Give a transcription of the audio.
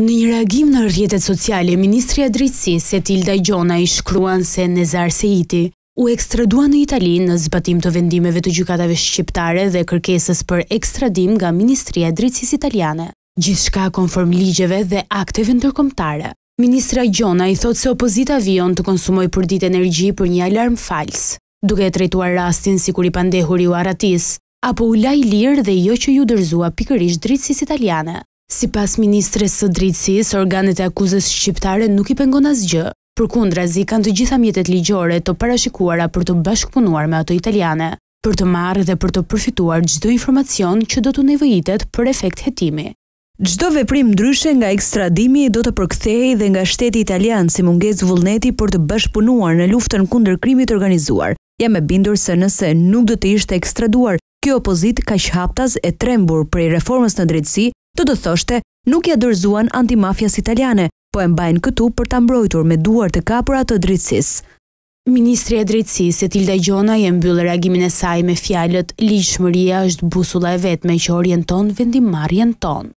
Në një reagim në rrjetet sociale, Ministri Adrici, se Tilda i Gjona i shkruan se Nezar Seiti, u ekstradua në Itali në zbatim të vendimeve të gjukatave shqiptare dhe kërkesës për ekstradim nga Ministri Adricis Italiane. Gjithë shka konform ligjeve dhe akteve në tërkomtare. Ministra Gjona i thot se opozita vion të konsumoj për ditë energji për një alarm fals, duke e trejtuar rastin si kur i pandehur u aratis, apo u laj lirë dhe jo që ju dërzua pikërish dritsis italiane. Si pas Ministres së Dritsis, organet e akuzës shqiptare nuk i pengon asgjë. Për kundra zi kanë të gjitha mjetet ligjore të parashikuara për të bashkëpunuar me ato italiane, për të marrë dhe për të përfituar gjdo informacion që do të nevojitet për efekt jetimi. Gjdo veprim ndryshe nga ekstradimi do të përkthej dhe nga shteti italian si munges vullneti për të bashkëpunuar në luftën kundër krimit organizuar. Jam e bindur se nëse nuk do të ishte ekstraduar, kjo opozit ka shaptas e trembur prej reformës në drejtësi të thoshte nuk ja dërzuan antimafjas italiane, po e mbajnë këtu për të mbrojtur me duar të kapurat të dritsis. Ministri e drejtsis e Tilda Gjona e mbyllë reagimin e saj me fjalët, liqë shmëria është busula e vetme që orienton vendimarjen tonë.